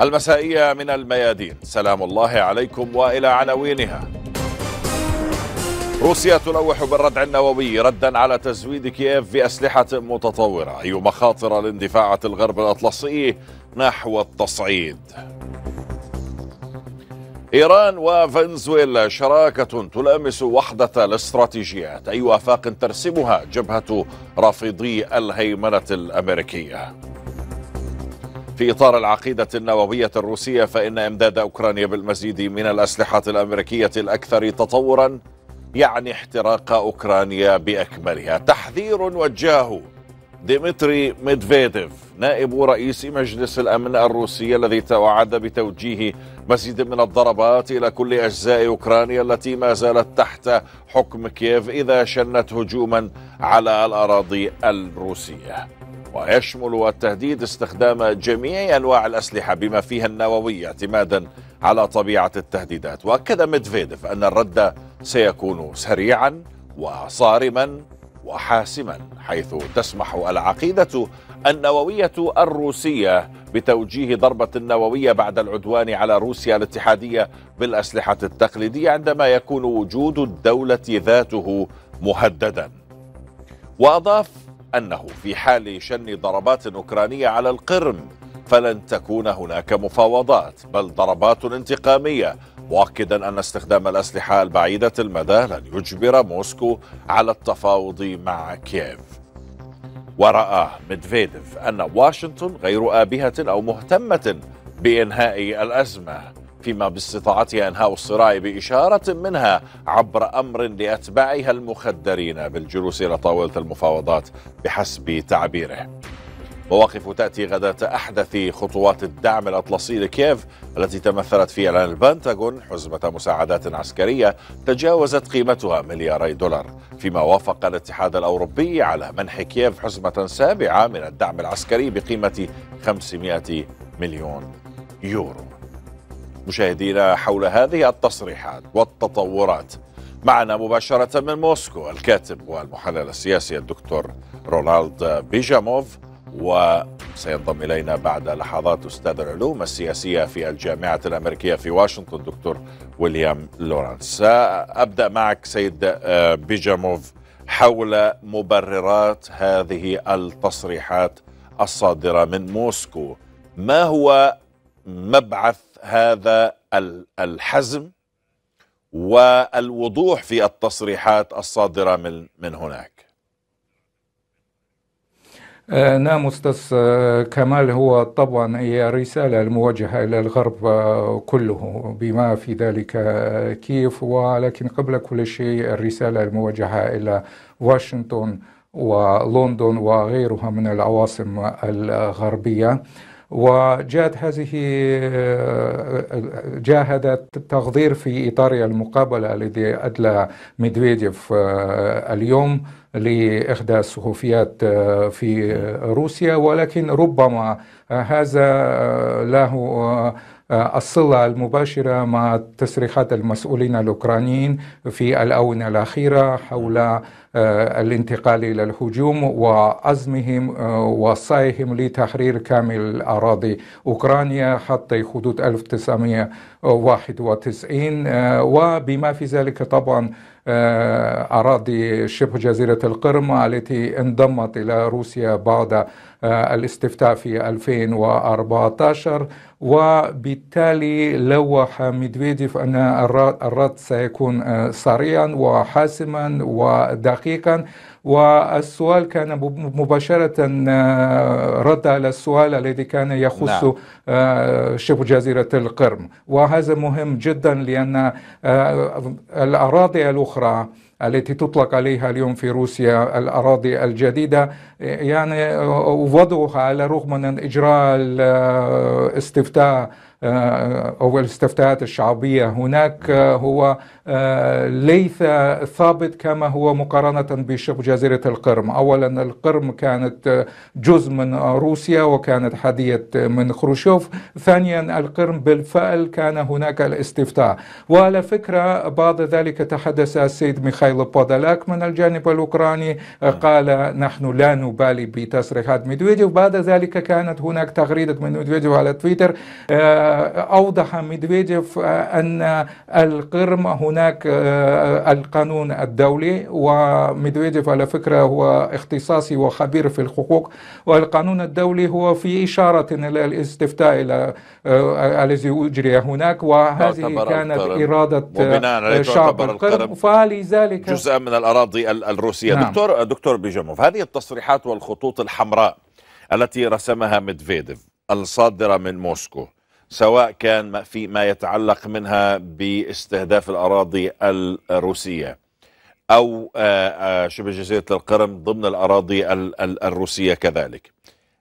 المسائية من الميادين سلام الله عليكم وإلى عناوينها روسيا تلوح بالردع النووي ردا على تزويد كييف بأسلحة متطورة أي مخاطر لاندفاعة الغرب الأطلسي نحو التصعيد إيران وفنزويلا شراكة تلامس وحدة الاستراتيجيات أي آفاق ترسمها جبهة رافضي الهيمنة الأمريكية في إطار العقيدة النووية الروسية فإن إمداد أوكرانيا بالمزيد من الأسلحة الأمريكية الأكثر تطورا يعني احتراق أوكرانيا بأكملها تحذير وجهه ديمتري ميدفيديف نائب رئيس مجلس الأمن الروسي الذي توعد بتوجيه مزيد من الضربات إلى كل أجزاء أوكرانيا التي ما زالت تحت حكم كييف إذا شنت هجوما على الأراضي الروسية ويشمل التهديد استخدام جميع أنواع الأسلحة بما فيها النووية اعتمادا على طبيعة التهديدات وأكد ميدفيديف أن الرد سيكون سريعا وصارما وحاسما حيث تسمح العقيدة النووية الروسية بتوجيه ضربة نووية بعد العدوان على روسيا الاتحادية بالأسلحة التقليدية عندما يكون وجود الدولة ذاته مهددا وأضاف أنه في حال شن ضربات أوكرانية على القرم فلن تكون هناك مفاوضات بل ضربات انتقامية مؤكدا أن استخدام الأسلحة البعيدة المدى لن يجبر موسكو على التفاوض مع كييف ورأى ميدفيديف أن واشنطن غير آبهة أو مهتمة بإنهاء الأزمة فيما باستطاعتها انهاء الصراع باشاره منها عبر امر لاتباعها المخدرين بالجلوس الى طاوله المفاوضات بحسب تعبيره. مواقف تأتي غداة أحدث خطوات الدعم الأطلسي لكييف التي تمثلت في إعلان البنتاغون حزمة مساعدات عسكرية تجاوزت قيمتها ملياري دولار فيما وافق الاتحاد الأوروبي على منح كييف حزمة سابعة من الدعم العسكري بقيمة 500 مليون يورو مشاهدينا حول هذه التصريحات والتطورات معنا مباشرة من موسكو الكاتب والمحلل السياسي الدكتور رونالد بيجاموف وسينضم إلينا بعد لحظات أستاذ العلوم السياسية في الجامعة الأمريكية في واشنطن دكتور ويليام لورانس سأبدأ معك سيد آه، بيجاموف حول مبررات هذه التصريحات الصادرة من موسكو ما هو مبعث هذا الحزم والوضوح في التصريحات الصادرة من, من هناك استاذ آه، آه، كمال هو طبعا هي رسالة الموجهة إلى الغرب آه، كله بما في ذلك كيف ولكن قبل كل شيء الرسالة الموجهة إلى واشنطن ولندن وغيرها من العواصم الغربية وجاءت هذه جاهدت تغذير في إيطاليا المقابلة الذي أدلى ميدفيديف اليوم لاحدى الصحفيات آه، في روسيا ولكن ربما آه، هذا آه، له الصلة المباشرة مع تصريحات المسؤولين الأوكرانيين في الآونة الأخيرة حول الانتقال إلى الهجوم وعزمهم وصائهم لتحرير كامل أراضي أوكرانيا حتى حدود 1991 وبما في ذلك طبعا آه، أراضي شبه جزيرة القرم التي انضمت إلى روسيا بعد آه، الاستفتاء في 2014 وبالتالي لوح ميدفيديف أن الرد سيكون آه، سريعا وحاسما ودقيقا والسؤال كان مباشرة آه، رد على السؤال الذي كان يخص نعم. آه، شبه جزيرة القرم وهذا مهم جدا لأن آه، الأراضي الأخرى التي تطلق عليها اليوم في روسيا الأراضي الجديدة يعني وضعها على الرغم من إجراء الاستفتاء آه، أو الاستفتاءات الشعبية هناك آه، هو آه، ليس ثابت كما هو مقارنة بشبه جزيرة القرم أولا القرم كانت جزء من روسيا وكانت حادية من خروشوف ثانيا القرم بالفعل كان هناك الاستفتاء وعلى فكرة بعد ذلك تحدث السيد ميخايل بودلاك من الجانب الأوكراني قال نحن لا نبالي بتصريحات ميدفيديف بعد ذلك كانت هناك تغريدة من ميدفيديف على تويتر أوضح ميدفيديف أن القرم هناك آه، القانون الدولي وميدفيديف على فكرة هو اختصاصي وخبير في الحقوق والقانون الدولي هو في إشارة إلى الاستفتاء إلى آه، الذي أجري هناك وهذه كانت إرادة آه، شعب القرم فلذلك جزء من الأراضي الروسية نعم. دكتور دكتور بيجموف هذه التصريحات والخطوط الحمراء التي رسمها ميدفيديف الصادرة من موسكو سواء كان في ما يتعلق منها باستهداف الأراضي الروسية أو آه، آه، شبه جزيرة القرم ضمن الأراضي الروسية كذلك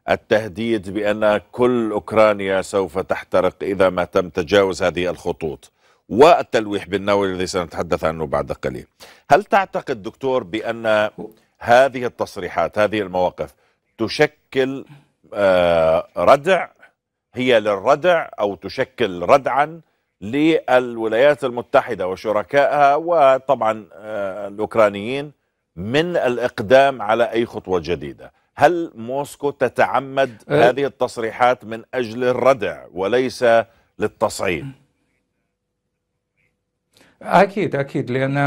التهديد بأن كل أوكرانيا سوف تحترق إذا ما تم تجاوز هذه الخطوط والتلويح بالنووي الذي سنتحدث عنه بعد قليل هل تعتقد دكتور بأن هذه التصريحات هذه المواقف تشكل آه، ردع هي للردع أو تشكل ردعا للولايات المتحدة وشركائها وطبعا آه، الأوكرانيين من الإقدام على أي خطوة جديدة هل موسكو تتعمد آه. هذه التصريحات من أجل الردع وليس للتصعيد؟ أكيد أكيد لأن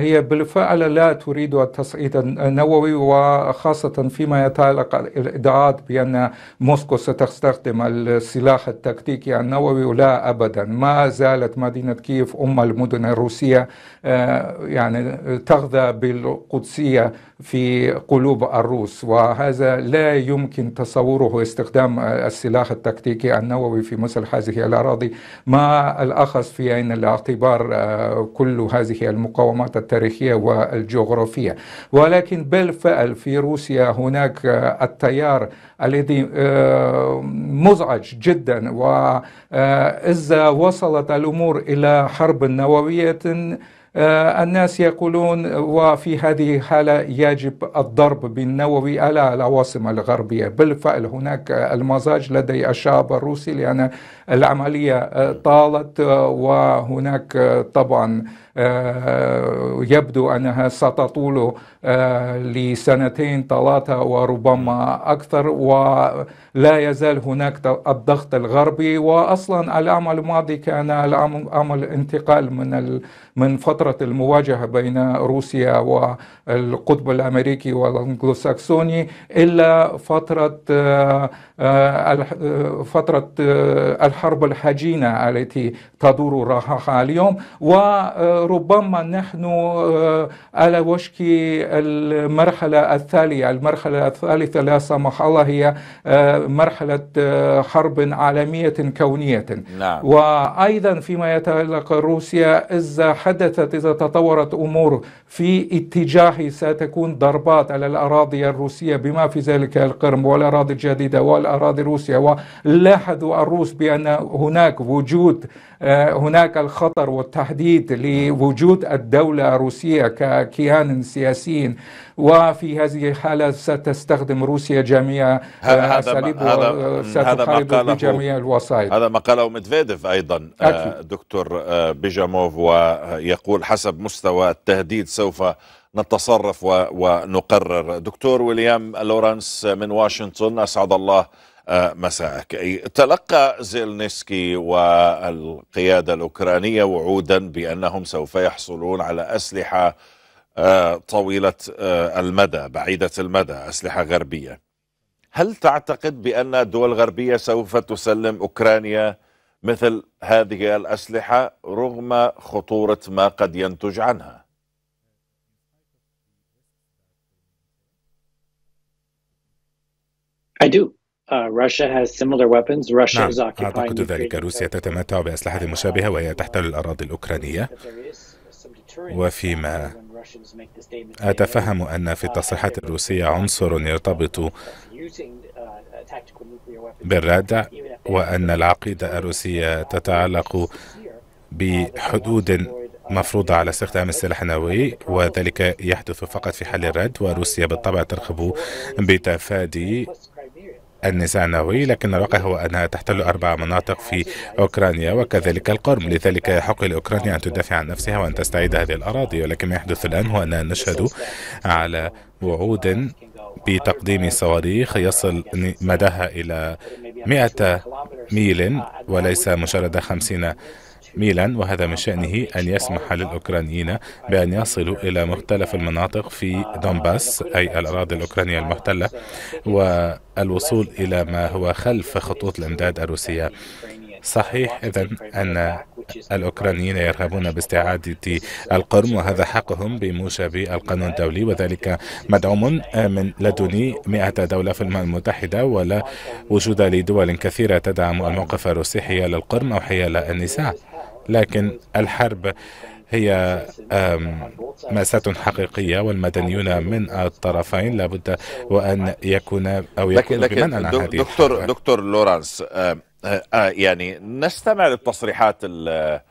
هي بالفعل لا تريد التصعيد النووي وخاصة فيما يتعلق الإدعاءات بأن موسكو ستستخدم السلاح التكتيكي النووي لا أبدا ما زالت مدينة كييف أم المدن الروسية آه، يعني تغذى بالقدسية في قلوب الروس وهذا لا يمكن تصوره استخدام السلاح التكتيكي النووي في مثل هذه الأراضي مع الاخص في عين الاعتبار آه، كل هذه المقاومات التاريخية والجغرافية ولكن بالفعل في روسيا هناك آه، التيار الذي آه، مزعج جدا وإذا وصلت الأمور إلى حرب نووية آه، الناس يقولون وفي هذه الحالة يجب الضرب بالنووي على العواصم الغربية بالفعل هناك المزاج لدي الشعب الروسي لأن العملية آه، طالت آه، وهناك طبعا آه، يبدو أنها ستطول آه، لسنتين ثلاثة وربما أكثر ولا يزال هناك الضغط الغربي وأصلا العام الماضي كان العام الانتقال من من فترة المواجهة بين روسيا والقطب الأمريكي والأنجلوساكسوني إلا فترة آه، فترة الحرب الحجينة التي تدور رحاها اليوم و ربما نحن آه، على وشك المرحلة الثانية المرحلة الثالثة لا سمح الله هي آه، مرحلة آه، حرب عالمية كونية نعم. وأيضا فيما يتعلق روسيا إذا حدثت إذا تطورت أمور في اتجاه ستكون ضربات على الأراضي الروسية بما في ذلك القرم والأراضي الجديدة والأراضي روسيا ولاحظوا الروس بأن هناك وجود آه، هناك الخطر والتهديد لوجود الدولة الروسية ككيان سياسي وفي هذه الحالة ستستخدم روسيا جميع آه، أساليب وستحارب بجميع الوسائل هذا ما قاله ميدفيديف أيضا آه، أكيد. دكتور بيجاموف ويقول حسب مستوى التهديد سوف نتصرف ونقرر دكتور ويليام لورانس من واشنطن أسعد الله مساء تلقى زيلنسكي والقيادة الأوكرانية وعودا بأنهم سوف يحصلون على أسلحة آه، طويلة آه، المدى بعيدة المدى أسلحة غربية هل تعتقد بأن الدول الغربية سوف تسلم أوكرانيا مثل هذه الأسلحة رغم خطورة ما قد ينتج عنها I do. آه، نعم، أعتقد ذلك روسيا تتمتع بأسلحة uh, مشابهة وهي تحتل الأراضي الأوكرانية وفيما أتفهم أن في uh, التصريحات الروسية عنصر uh, يرتبط بالردع وأن العقيدة الروسية تتعلق بحدود مفروضة على استخدام السلاح النووي وذلك يحدث فقط في حال الرد وروسيا بالطبع ترغب بتفادي النزانوي لكن الواقع هو أنها تحتل أربع مناطق في أوكرانيا وكذلك القرم لذلك يحق لأوكرانيا أن تدافع عن نفسها وأن تستعيد هذه الأراضي ولكن ما يحدث الآن هو أننا نشهد على وعود بتقديم صواريخ يصل مداها إلى 100 ميل وليس مجرد 50 ميلان وهذا من شأنه أن يسمح للأوكرانيين بأن يصلوا إلى مختلف المناطق في دونباس أي الأراضي الأوكرانية المحتلة والوصول إلى ما هو خلف خطوط الإمداد الروسية صحيح إذا أن الأوكرانيين يرغبون باستعادة القرم وهذا حقهم بموجب القانون الدولي وذلك مدعوم من لدني 100 دولة في الأمم المتحدة ولا وجود لدول كثيرة تدعم الموقف الروسي حيال القرم أو حيال النساء لكن الحرب هي مأساة حقيقية والمدنيون من الطرفين لابد وأن يكون أو يكون لكن بمنع عن هذه دكتور دكتور لورانس آه، آه، يعني نستمع للتصريحات آه،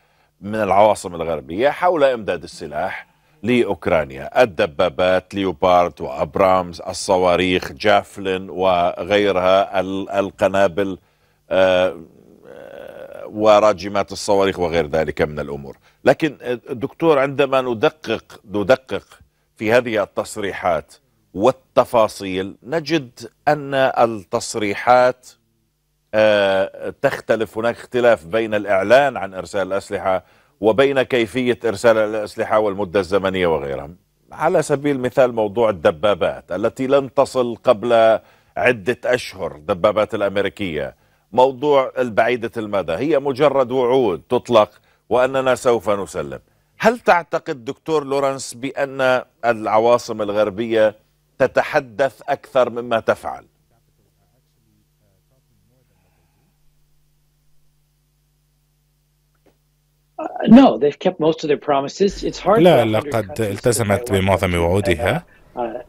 من العواصم الغربية حول إمداد السلاح لأوكرانيا الدبابات ليوبارد وأبرامز الصواريخ جافلين وغيرها القنابل وراجمات الصواريخ وغير ذلك من الأمور لكن دكتور عندما ندقق ندقق في هذه التصريحات والتفاصيل نجد أن التصريحات آه، تختلف هناك اختلاف بين الإعلان عن إرسال الأسلحة وبين كيفية إرسال الأسلحة والمدة الزمنية وغيرها على سبيل المثال موضوع الدبابات التي لن تصل قبل عدة أشهر دبابات الأمريكية موضوع البعيدة المدى هي مجرد وعود تطلق وأننا سوف نسلم هل تعتقد دكتور لورنس بأن العواصم الغربية تتحدث أكثر مما تفعل لا لقد التزمت بمعظم وعودها آه،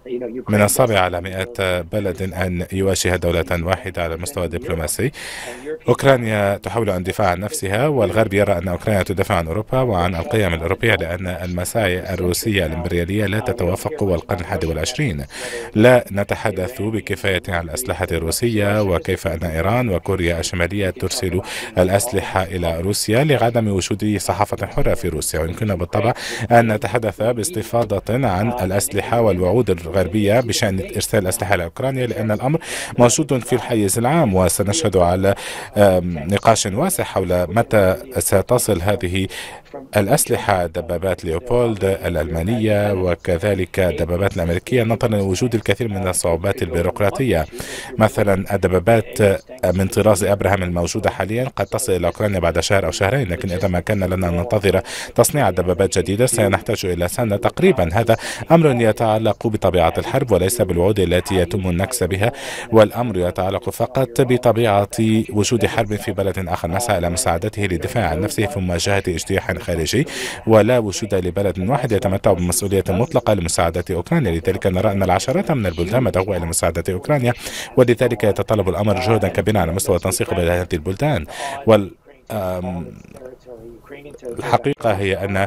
من الصعب على مئات بلد أن يواجه دولة واحدة على المستوى الدبلوماسي أوكرانيا تحاول أن تدافع عن نفسها والغرب يرى أن أوكرانيا تدافع عن أوروبا وعن القيم الأوروبية لأن المساعي الروسية الإمبريالية لا تتوافق والقرن الحادي والعشرين لا نتحدث بكفاية عن الأسلحة الروسية وكيف أن إيران وكوريا الشمالية ترسل الأسلحة إلى روسيا لعدم وجود صحافة حرة في روسيا ويمكننا بالطبع أن نتحدث باستفاضة عن uh, الأسلحة والوعود الوعود الغربية بشأن إرسال أسلحة لأوكرانيا لأن الأمر موجود في الحيز العام وسنشهد على نقاش واسع حول متى ستصل هذه الأسلحة دبابات ليوبولد الألمانية وكذلك الدبابات الأمريكية نظرا لوجود الكثير من الصعوبات البيروقراطية مثلا الدبابات من طراز أبراهام الموجودة حاليا قد تصل إلى أوكرانيا بعد شهر أو شهرين لكن إذا ما كان لنا ننتظر تصنيع دبابات جديدة سنحتاج إلى سنة تقريبا هذا أمر يتعلق بطبيعة الحرب وليس بالوعود التي يتم النكس بها والأمر يتعلق فقط بطبيعة وجود حرب في بلد آخر نسعى إلى مساعدته للدفاع عن نفسه في مواجهة اجتياح خارجي ولا وجود لبلد واحد يتمتع بمسؤولية مطلقة لمساعدة أوكرانيا لذلك نرى أن العشرات من البلدان مدعوه إلى مساعدة أوكرانيا ولذلك يتطلب الأمر جهدا كبيرا على مستوى التنسيق بين هذه البلدان وال الحقيقة هي أن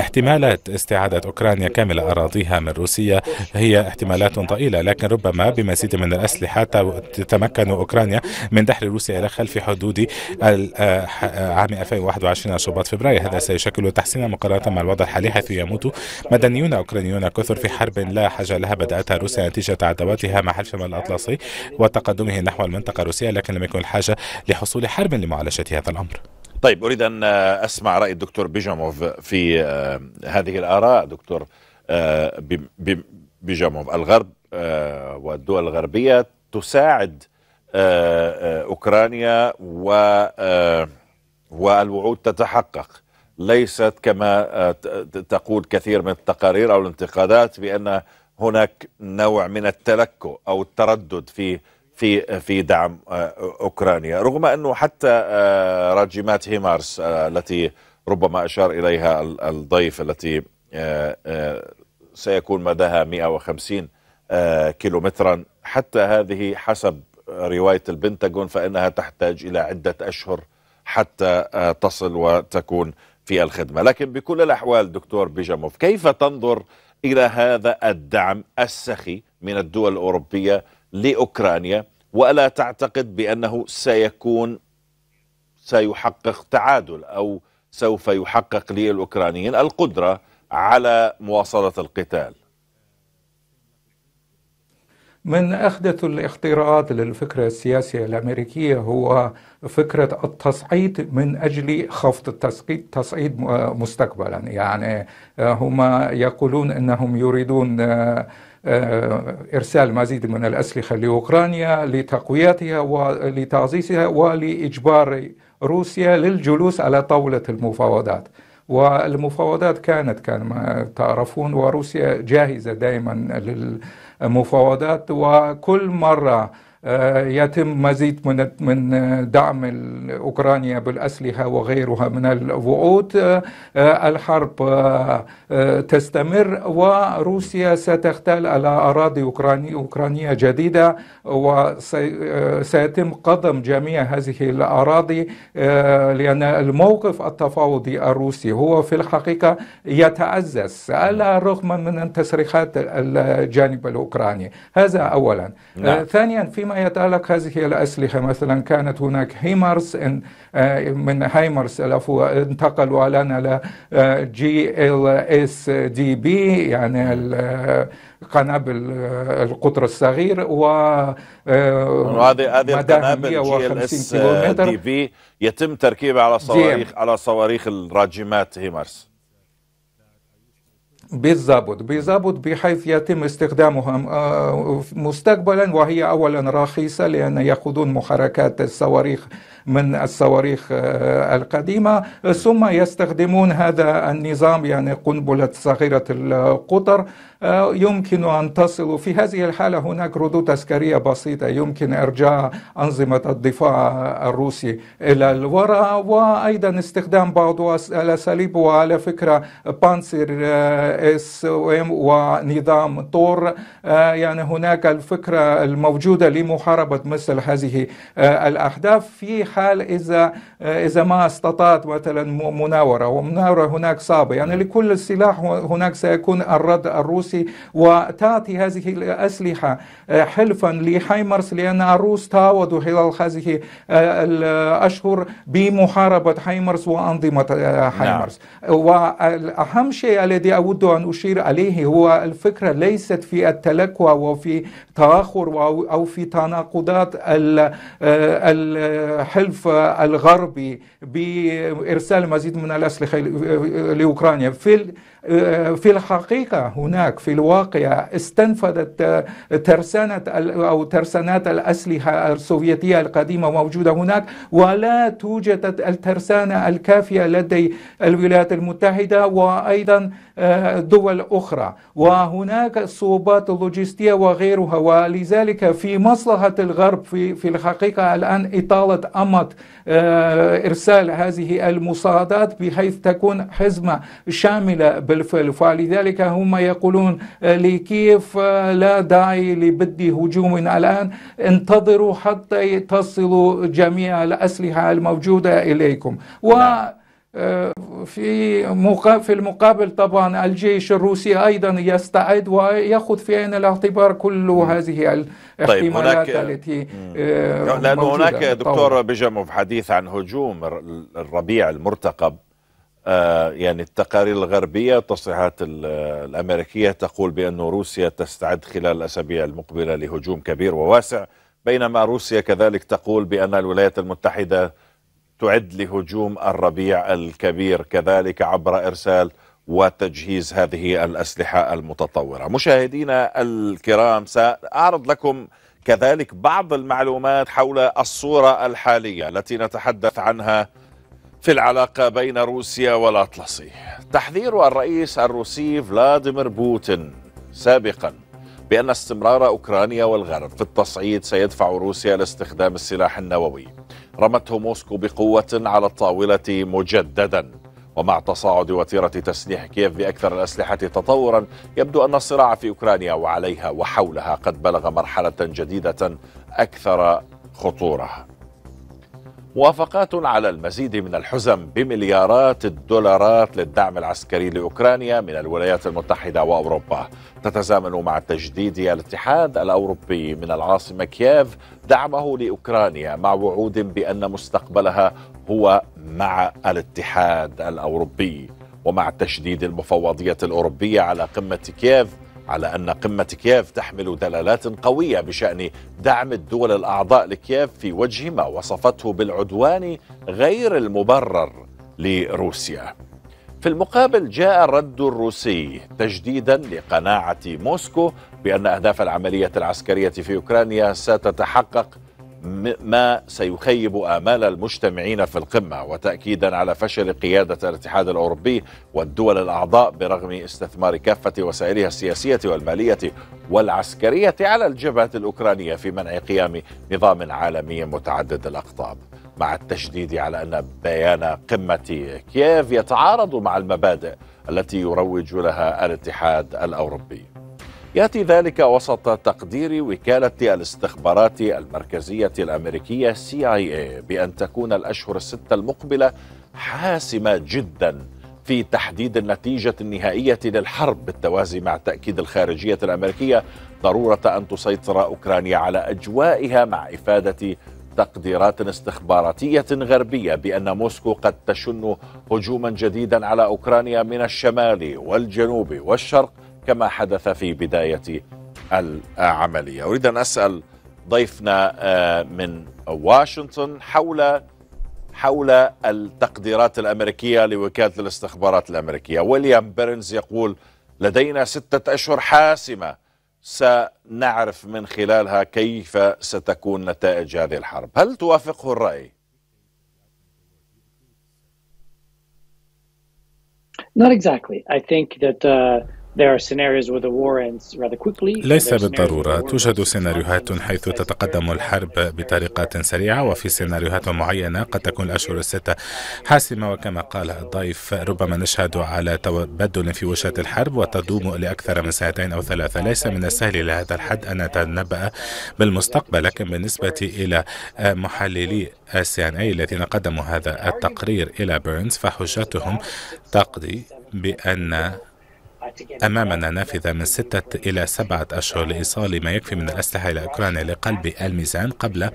احتمالات استعادة أوكرانيا كامل أراضيها من روسيا هي احتمالات ضئيلة لكن ربما بمزيد من الأسلحة تتمكن أوكرانيا من دحر روسيا إلى خلف حدود آه، عام 2021 شباط فبراير هذا سيشكل تحسينا مقارنة مع الوضع الحالي حيث يموت مدنيون أوكرانيون كثر في حرب لا حاجة لها بدأتها روسيا نتيجة عداوتها مع حلف الأطلسي وتقدمه نحو المنطقة الروسية لكن لم يكن الحاجة لحصول حرب لمعالجة هذا الأمر طيب اريد ان اسمع راي الدكتور بيجاموف في آه، هذه الاراء دكتور آه، بيجاموف الغرب آه، والدول الغربيه تساعد اوكرانيا و والوعود تتحقق ليست كما تقول كثير من التقارير او الانتقادات بان هناك نوع من التلكؤ او التردد في في في دعم آه، اوكرانيا رغم انه حتى آه، راجمات هيمارس آه، التي ربما اشار اليها الضيف التي سيكون مداها 150 كيلومترا حتى هذه حسب روايه البنتاغون فانها تحتاج الى عده اشهر حتى تصل وتكون في الخدمه، لكن بكل الاحوال دكتور بيجاموف كيف تنظر الى هذا الدعم السخي من الدول الاوروبيه لأوكرانيا ولا تعتقد بأنه سيكون سيحقق تعادل أو سوف يحقق للأوكرانيين القدرة على مواصلة القتال من أحدث الاختراعات للفكرة السياسية الأمريكية هو فكرة التصعيد من أجل خفض التصعيد تصعيد مستقبلا يعني آه، هما يقولون أنهم يريدون آه، آه، إرسال مزيد من الأسلحة لأوكرانيا لتقويتها ولتعزيزها ولإجبار روسيا للجلوس على طاولة المفاوضات والمفاوضات كانت كما تعرفون وروسيا جاهزة دائما للمفاوضات وكل مرة آه، يتم مزيد من من دعم اوكرانيا بالاسلحه وغيرها من الوعود آه، آه، الحرب تستمر وروسيا ستحتل على اراضي اوكرانيه جديده وسيتم قضم جميع هذه الاراضي لان الموقف التفاوضي الروسي هو في الحقيقه يتعزز على الرغم من التصريحات الجانب الاوكراني هذا اولا نعم. ثانيا في فيما يتعلق هذه الأسلحة مثلا كانت هناك هيمارس آه، من هايمرس العفو انتقلوا إلى آه، جي ال اس دي بي يعني آه، قنابل القطر الصغير و هذه هذه القنابل جي ال اس دي بي يتم تركيبها على صواريخ على صواريخ الراجمات هيمرس بالضبط بالضبط بحيث يتم استخدامها آه، مستقبلا وهي اولا رخيصه لان ياخذون محركات الصواريخ من الصواريخ آه، القديمه ثم يستخدمون هذا النظام يعني قنبله صغيره القطر آه، يمكن أن تصل في هذه الحالة هناك ردود عسكرية بسيطة يمكن إرجاع أنظمة الدفاع الروسي إلى الوراء وأيضا استخدام بعض الأساليب وعلى فكرة بانسر آه، اس ام ونظام طور آه، يعني هناك الفكرة الموجودة لمحاربة مثل هذه الأحداث في حال إذا إذا ما استطاعت مثلا مناورة ومناورة هناك صعبة يعني لكل سلاح هناك سيكون الرد الروسي الروسي وتعطي هذه الأسلحة آه، حلفا لحيمرس لأن الروس تعودوا خلال هذه آه، الأشهر بمحاربة حيمرس وأنظمة حيمرس آه، نعم. وأهم شيء الذي أود أن أشير عليه هو الفكرة ليست في التلكوى وفي تأخر أو في تناقضات الحلف الغربي بإرسال مزيد من الأسلحة لأوكرانيا في آه، في الحقيقة هناك في الواقع استنفذت آه، ترسانة أو ترسانات الأسلحة السوفيتية القديمة موجودة هناك ولا توجد الترسانة الكافية لدي الولايات المتحدة وأيضا آه، دول أخرى وهناك صعوبات لوجستية وغيرها ولذلك في مصلحة الغرب في, في الحقيقة الآن إطالة أمد آه، إرسال هذه المساعدات بحيث تكون حزمة شاملة بالفعل فلذلك هم يقولون آه، لكيف لا داعي لبدء هجوم الآن انتظروا حتى تصلوا جميع الأسلحة الموجودة إليكم و نعم. في في المقابل طبعا الجيش الروسي ايضا يستعد وياخذ في عين الاعتبار كل هذه طيب، الاحتمالات طيب هناك التي آه، لانه هناك دكتور بيجاموف حديث عن هجوم الربيع المرتقب آه، يعني التقارير الغربيه التصريحات الامريكيه تقول بان روسيا تستعد خلال الاسابيع المقبله لهجوم كبير وواسع بينما روسيا كذلك تقول بان الولايات المتحده تعد لهجوم الربيع الكبير كذلك عبر إرسال وتجهيز هذه الأسلحة المتطورة مشاهدينا الكرام سأعرض لكم كذلك بعض المعلومات حول الصورة الحالية التي نتحدث عنها في العلاقة بين روسيا والأطلسي تحذير الرئيس الروسي فلاديمير بوتين سابقا بأن استمرار أوكرانيا والغرب في التصعيد سيدفع روسيا لاستخدام السلاح النووي رمته موسكو بقوة على الطاولة مجددا ومع تصاعد وتيرة تسليح كييف بأكثر الأسلحة تطورا يبدو أن الصراع في أوكرانيا وعليها وحولها قد بلغ مرحلة جديدة أكثر خطورة موافقات على المزيد من الحزم بمليارات الدولارات للدعم العسكري لاوكرانيا من الولايات المتحده واوروبا تتزامن مع تجديد الاتحاد الاوروبي من العاصمه كييف دعمه لاوكرانيا مع وعود بان مستقبلها هو مع الاتحاد الاوروبي ومع تشديد المفوضيه الاوروبيه على قمه كييف على أن قمة كييف تحمل دلالات قوية بشأن دعم الدول الأعضاء لكييف في وجه ما وصفته بالعدوان غير المبرر لروسيا. في المقابل جاء الرد الروسي تجديدا لقناعة موسكو بأن أهداف العملية العسكرية في أوكرانيا ستتحقق ما سيخيب آمال المجتمعين في القمة وتأكيدا على فشل قيادة الاتحاد الأوروبي والدول الأعضاء برغم استثمار كافة وسائلها السياسية والمالية والعسكرية على الجبهة الأوكرانية في منع قيام نظام عالمي متعدد الأقطاب مع التشديد على أن بيان قمة كييف يتعارض مع المبادئ التي يروج لها الاتحاد الأوروبي ياتي ذلك وسط تقدير وكاله الاستخبارات المركزيه الامريكيه سي اي اي بان تكون الاشهر السته المقبله حاسمه جدا في تحديد النتيجه النهائيه للحرب بالتوازي مع تاكيد الخارجيه الامريكيه ضروره ان تسيطر اوكرانيا على اجوائها مع افاده تقديرات استخباراتيه غربيه بان موسكو قد تشن هجوما جديدا على اوكرانيا من الشمال والجنوب والشرق كما حدث في بداية العملية أريد أن أسأل ضيفنا آه، من واشنطن حول حول التقديرات الأمريكية لوكالة الاستخبارات الأمريكية ويليام بيرنز يقول لدينا ستة أشهر حاسمة سنعرف من خلالها كيف ستكون نتائج هذه الحرب هل توافقه الرأي؟ Not exactly. I think that uh, ليس بالضرورة توجد سيناريوهات حيث تتقدم الحرب بطريقة سريعة وفي سيناريوهات معينة قد تكون الأشهر الستة حاسمة وكما قال الضيف ربما نشهد على تبدل في وجهة الحرب وتدوم لأكثر من سنتين أو ثلاثة ليس من السهل إلى هذا الحد أن نتنبأ بالمستقبل لكن بالنسبة إلى محللي السي ان اي الذين قدموا هذا التقرير إلى بيرنز فحجتهم تقضي بأن أمامنا نافذة من ستة إلى سبعة أشهر لإيصال ما يكفي من الأسلحة إلى أوكرانيا لقلب الميزان قبل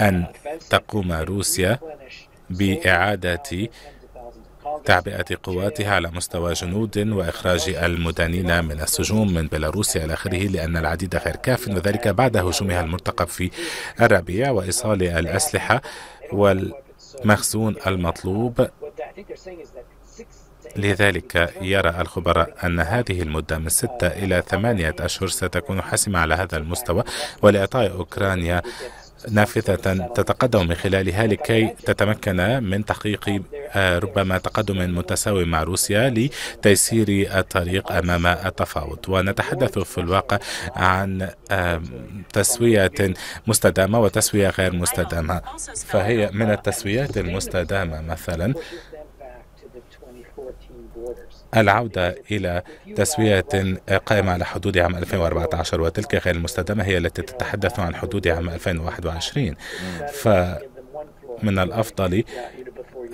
أن تقوم روسيا بإعادة تعبئة قواتها على مستوى جنود وإخراج المدانين من السجون من بيلاروسيا إلى آخره لأن العديد غير كاف وذلك بعد هجومها المرتقب في الربيع وإيصال الأسلحة والمخزون المطلوب لذلك يرى الخبراء أن هذه المدة من ستة إلى ثمانية أشهر ستكون حاسمة على هذا المستوى ولإعطاء أوكرانيا نافذة تتقدم من خلالها لكي تتمكن من تحقيق آه، ربما تقدم متساوي مع روسيا لتيسير الطريق أمام التفاوض ونتحدث في الواقع عن آه، تسوية مستدامة وتسوية غير مستدامة فهي من التسويات المستدامة مثلا العودة إلى تسوية قائمة على حدود عام 2014 وتلك غير المستدامة هي التي تتحدث عن حدود عام 2021 فمن الأفضل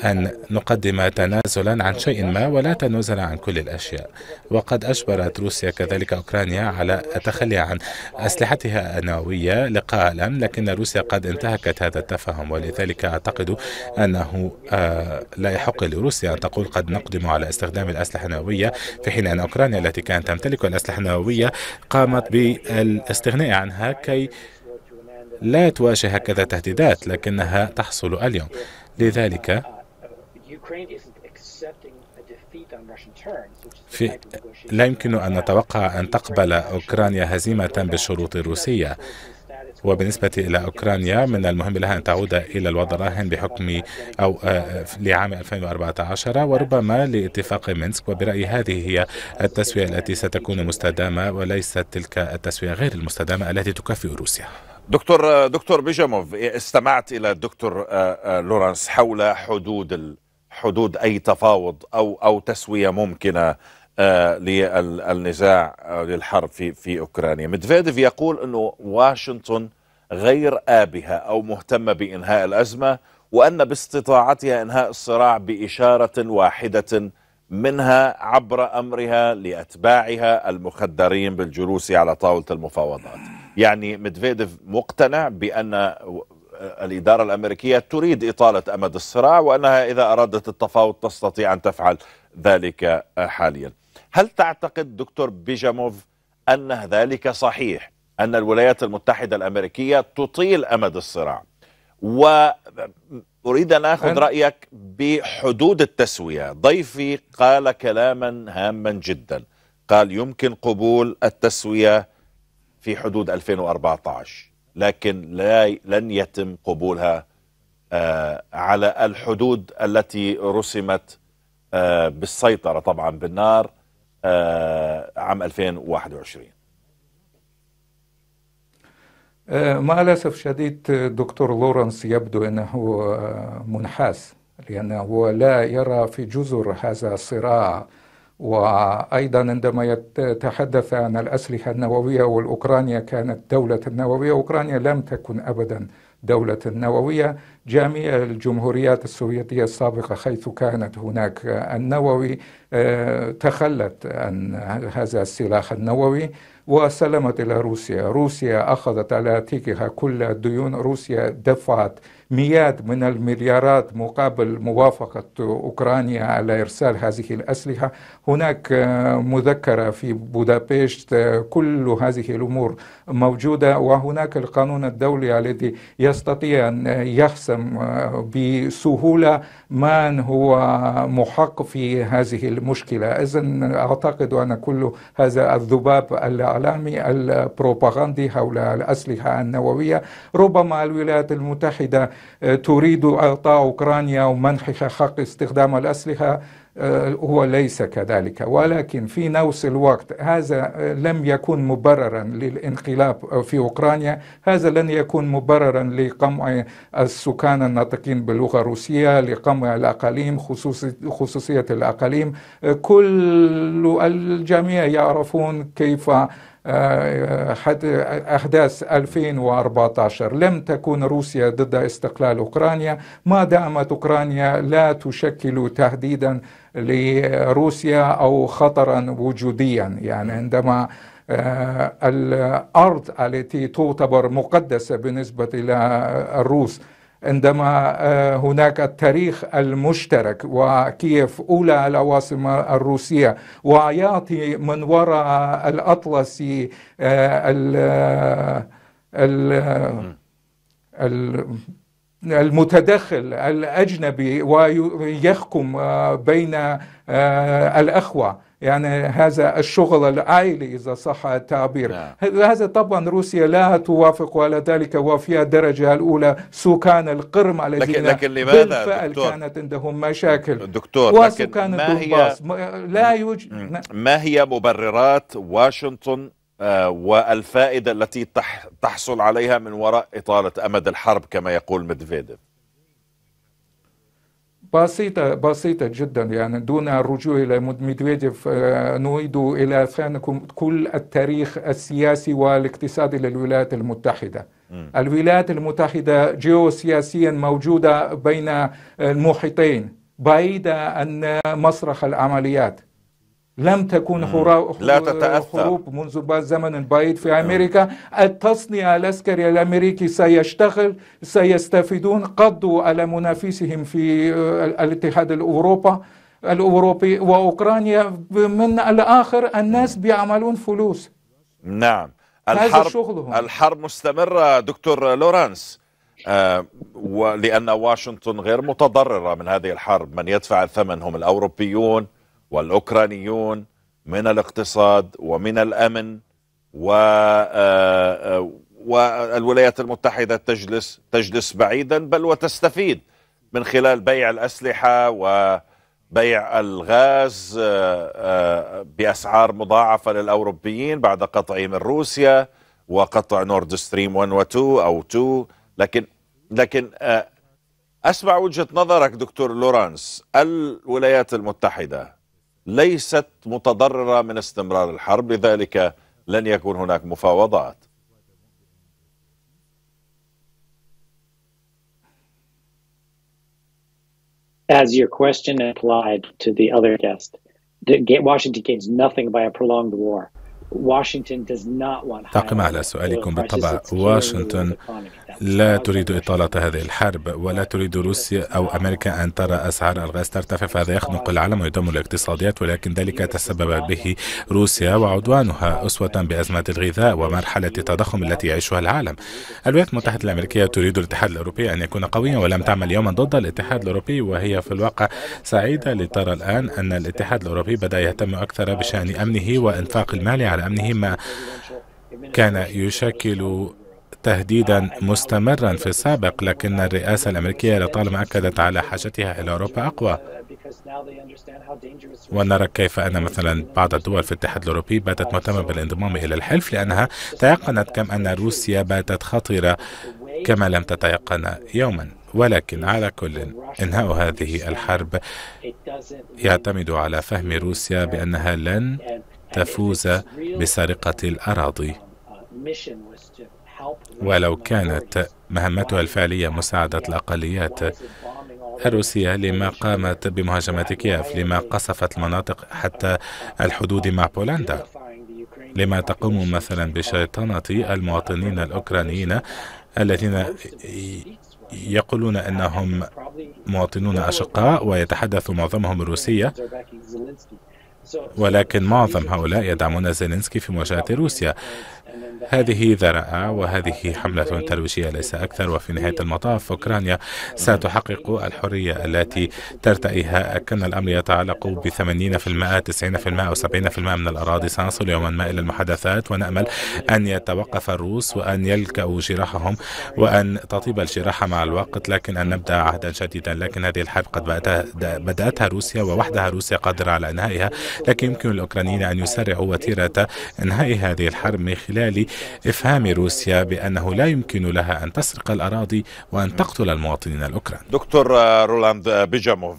أن نقدم تنازلا عن شيء ما ولا تنازل عن كل الأشياء وقد أجبرت روسيا كذلك أوكرانيا على التخلي عن أسلحتها النووية لقاء الأمن لكن روسيا قد انتهكت هذا التفاهم ولذلك أعتقد أنه آه، لا يحق لروسيا أن تقول قد نقدم على استخدام الأسلحة النووية في حين أن أوكرانيا التي كانت تمتلك الأسلحة النووية قامت بالاستغناء عنها كي لا تواجه هكذا تهديدات لكنها تحصل اليوم لذلك في لا يمكن أن نتوقع أن تقبل أوكرانيا هزيمة بالشروط الروسية وبالنسبة إلى أوكرانيا من المهم لها أن تعود إلى الوضع الراهن بحكم أو آه، لعام 2014 وربما لاتفاق مينسك وبرأيي هذه هي التسوية التي ستكون مستدامة وليست تلك التسوية غير المستدامة التي تكافئ روسيا دكتور آه، دكتور بيجاموف إيه، استمعت إلى الدكتور آه، لورانس حول حدود حدود اي تفاوض او او تسويه ممكنه آه، للنزاع آه، للحرب في في اوكرانيا ميدفيديف يقول انه واشنطن غير آبهة أو مهتمة بإنهاء الأزمة وأن باستطاعتها إنهاء الصراع بإشارة واحدة منها عبر أمرها لأتباعها المخدرين بالجلوس على طاولة المفاوضات يعني مدفيديف مقتنع بأن الإدارة الأمريكية تريد إطالة أمد الصراع وأنها إذا أرادت التفاوض تستطيع أن تفعل ذلك آه، حاليا هل تعتقد دكتور بيجاموف أن ذلك صحيح أن الولايات المتحدة الأمريكية تطيل أمد الصراع وأريد أن أخذ رأيك بحدود التسوية ضيفي قال كلاما هاما جدا قال يمكن قبول التسوية في حدود 2014 لكن لا لن يتم قبولها آه، على الحدود التي رسمت آه، بالسيطرة طبعا بالنار آه، عام 2021 مع الأسف شديد دكتور لورنس يبدو أنه منحاس لأنه لا يرى في جزر هذا الصراع وأيضا عندما يتحدث عن الأسلحة النووية والأوكرانيا كانت دولة نووية أوكرانيا لم تكن أبدا دولة نووية جميع الجمهوريات السوفيتية السابقة حيث كانت هناك النووي آه، تخلت عن هذا السلاح النووي وسلمت إلى روسيا روسيا أخذت على تيكها كل الديون روسيا دفعت مئات من المليارات مقابل موافقة أوكرانيا على إرسال هذه الأسلحة هناك آه، مذكرة في بودابشت آه، كل هذه الأمور موجودة وهناك القانون الدولي الذي يستطيع أن يحسم آه، بسهولة من هو محق في هذه المشكلة إذن أعتقد أن كل هذا الذباب الإعلامي البروباغندي حول الأسلحة النووية ربما الولايات المتحدة تريد إعطاء أوكرانيا ومنحها حق استخدام الأسلحة آه، هو ليس كذلك ولكن في نفس الوقت هذا لم يكن مبررا للانقلاب في أوكرانيا هذا لن يكون مبررا لقمع السكان الناطقين باللغة الروسية لقمع الأقاليم خصوصية الأقاليم كل الجميع يعرفون كيف أحداث 2014 لم تكن روسيا ضد استقلال أوكرانيا ما دامت أوكرانيا لا تشكل تهديدا لروسيا أو خطرا وجوديا يعني عندما آه، الأرض التي تعتبر مقدسة بالنسبة إلى الروس عندما آه، هناك التاريخ المشترك وكييف أولى العواصم الروسية ويعطي من وراء الأطلسي آه، آه، المتدخل الأجنبي ويحكم بين الأخوة يعني هذا الشغل العائلي إذا صح التعبير نعم. هذا طبعا روسيا لا توافق على ذلك وفي الدرجة الأولى سكان القرم الذين لكن, لكن لماذا بالفعل دكتور كانت عندهم مشاكل دكتور وسكان هي لا يوجد ما هي مبررات واشنطن آه، والفائدة التي تحصل عليها من وراء إطالة أمد الحرب كما يقول ميدفيديف بسيطة بسيطة جدا يعني دون الرجوع إلى ميدفيديف آه، نعيد إلى أذهانكم كل التاريخ السياسي والاقتصادي للولايات المتحدة الولايات المتحدة جيوسياسيا موجودة بين المحيطين بعيدة عن مسرح العمليات لم تكن لا تتأثر. حروب منذ زمن بعيد في أمريكا التصنيع العسكري الأمريكي سيشتغل سيستفيدون قضوا على منافسهم في آه، الاتحاد الاوروبا الأوروبي وأوكرانيا من الآخر الناس بيعملون فلوس نعم الحرب, شغلهم. الحرب مستمرة دكتور لورانس آه ولأن واشنطن غير متضررة من هذه الحرب من يدفع الثمن هم الأوروبيون والأوكرانيون من الاقتصاد ومن الأمن و آه، آه، والولايات المتحدة تجلس تجلس بعيدا بل وتستفيد من خلال بيع الأسلحة وبيع الغاز آه، بأسعار مضاعفة للأوروبيين بعد قطعه من روسيا وقطع نورد ستريم 1 و 2 أو 2 لكن لكن أسمع وجهة نظرك دكتور لورانس الولايات المتحدة ليست متضررة من استمرار الحرب لذلك لن يكون هناك مفاوضات As your question applied to the other guest, Washington gains nothing by a prolonged war. تقم على سؤالكم بالطبع واشنطن لا تريد إطالة هذه الحرب ولا تريد روسيا أو أمريكا أن ترى أسعار الغاز ترتفع فهذا يخنق العالم ويدمر الاقتصاديات ولكن ذلك تسبب به روسيا وعدوانها أسوة بأزمة الغذاء ومرحلة التضخم التي يعيشها العالم الولايات المتحدة الأمريكية تريد الاتحاد الأوروبي أن يكون قويا ولم تعمل يوما ضد الاتحاد الأوروبي وهي في الواقع سعيدة لترى الآن أن الاتحاد الأوروبي بدأ يهتم أكثر بشأن أمنه وإنفاق المال على ما كان يشكل تهديدا مستمرا في السابق لكن الرئاسة الأمريكية لطالما أكدت على حاجتها إلى أوروبا أقوى ونرى كيف أن مثلا بعض الدول في الاتحاد الأوروبي باتت مهتمة بالانضمام إلى الحلف لأنها تيقنت كم أن روسيا باتت خطيرة كما لم تتيقن يوما ولكن على كل انهاء هذه الحرب يعتمد على فهم روسيا بانها لن تفوز بسرقة الأراضي ولو كانت مهمتها الفعلية مساعدة الأقليات الروسية لما قامت بمهاجمة كييف لما قصفت المناطق حتى الحدود مع بولندا لما تقوم مثلا بشيطنة المواطنين الأوكرانيين الذين يقولون أنهم مواطنون أشقاء ويتحدث معظمهم الروسية ولكن معظم هؤلاء يدعمون زيلينسكي في مواجهة روسيا هذه ذرأة وهذه حملة ترويجية ليس أكثر وفي نهاية المطاف أوكرانيا ستحقق الحرية التي ترتئيها كان الأمر يتعلق ب 80% 90% أو 70% من الأراضي سنصل يوما ما إلى المحادثات ونأمل أن يتوقف الروس وأن يلكأوا جراحهم وأن تطيب الجراحة مع الوقت لكن أن نبدأ عهدا جديدا لكن هذه الحرب قد بدأتها روسيا ووحدها روسيا قادرة على إنهائها لكن يمكن الأوكرانيين أن يسرعوا وتيرة إنهاء هذه الحرب من خلال إفهام روسيا بأنه لا يمكن لها أن تسرق الأراضي وأن تقتل المواطنين الأوكران دكتور رولاند بيجاموف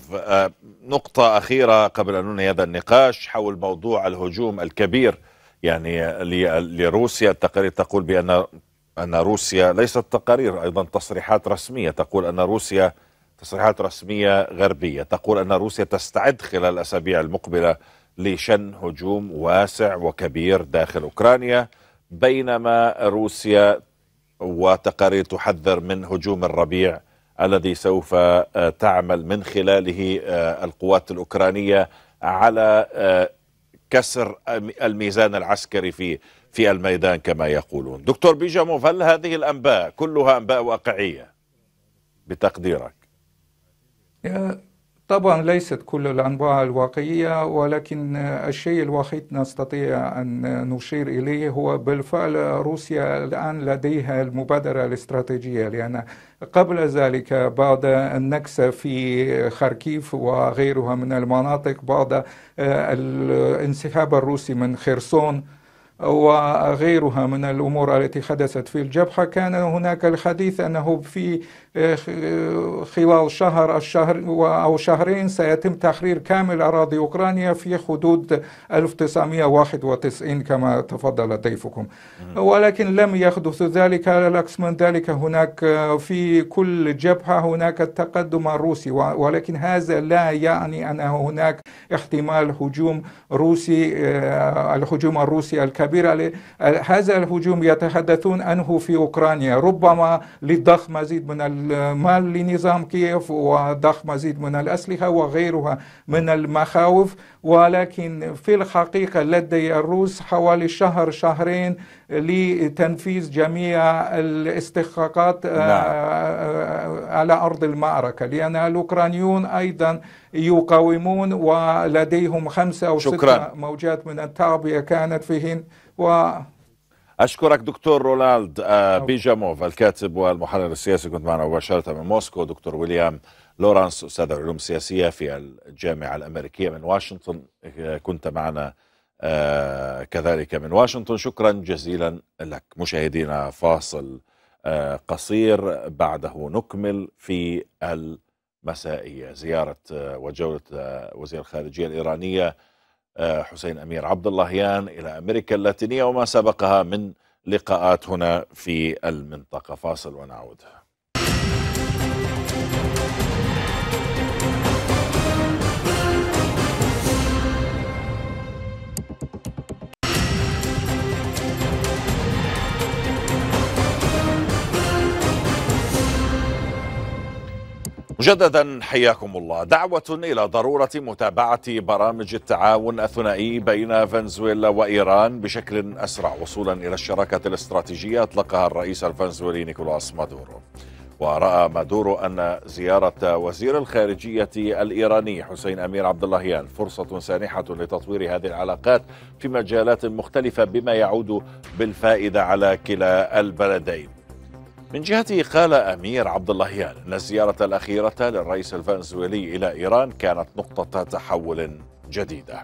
نقطة أخيرة قبل أن ننهي هذا النقاش حول موضوع الهجوم الكبير يعني لروسيا التقارير تقول بأن أن روسيا ليست تقارير أيضا تصريحات رسمية تقول أن روسيا تصريحات رسمية غربية تقول أن روسيا تستعد خلال الأسابيع المقبلة لشن هجوم واسع وكبير داخل أوكرانيا بينما روسيا وتقارير تحذر من هجوم الربيع الذي سوف آه، تعمل من خلاله آه، القوات الأوكرانية على آه، كسر الميزان العسكري في في الميدان كما يقولون دكتور بيجاموف هل هذه الأنباء كلها أنباء واقعية بتقديرك طبعا ليست كل الانباء الواقعية ولكن الشيء الوحيد نستطيع أن نشير إليه هو بالفعل روسيا الآن لديها المبادرة الاستراتيجية لأن قبل ذلك بعد النكسة في خاركيف وغيرها من المناطق بعد الانسحاب الروسي من خرسون وغيرها من الامور التي حدثت في الجبهه كان هناك الحديث انه في خلال شهر الشهر أو شهرين سيتم تحرير كامل أراضي أوكرانيا في حدود 1991 كما تفضل ضيفكم ولكن لم يحدث ذلك لكس من ذلك هناك في كل جبهة هناك التقدم الروسي ولكن هذا لا يعني أن هناك احتمال هجوم روسي آه، الهجوم الروسي الكبير هذا الهجوم يتحدثون عنه في أوكرانيا ربما لضخ مزيد من المال لنظام كييف وضخ مزيد من الأسلحة وغيرها من المخاوف ولكن في الحقيقة لدي الروس حوالي شهر شهرين لتنفيذ جميع الاستحقاقات آه، نعم. آه، على أرض المعركة لأن الأوكرانيون أيضا يقاومون ولديهم خمسة أو شكرا. ستة موجات من التعبئة كانت فيهن و أشكرك دكتور رونالد آه، بيجاموف الكاتب والمحلل السياسي كنت معنا مباشرة من موسكو دكتور ويليام لورانس أستاذ العلوم السياسية في الجامعة الأمريكية من واشنطن آه، كنت معنا آه، كذلك من واشنطن شكرا جزيلا لك مشاهدينا فاصل قصير بعده نكمل في المسائية زيارة وجولة وزير الخارجية الإيرانية آه، حسين أمير عبد اللهيان إلى أمريكا اللاتينية وما سبقها من لقاءات هنا في المنطقة فاصل ونعود مجددا حياكم الله دعوة إلى ضرورة متابعة برامج التعاون الثنائي بين فنزويلا وإيران بشكل أسرع وصولا إلى الشراكة الاستراتيجية أطلقها الرئيس الفنزويلي نيكولاس مادورو ورأى مادورو أن زيارة وزير الخارجية الإيراني حسين أمير عبد اللهيان فرصة سانحة لتطوير هذه العلاقات في مجالات مختلفة بما يعود بالفائدة على كلا البلدين من جهته قال أمير عبد اللهيان أن الزيارة الأخيرة للرئيس الفنزويلي إلى إيران كانت نقطة تحول جديدة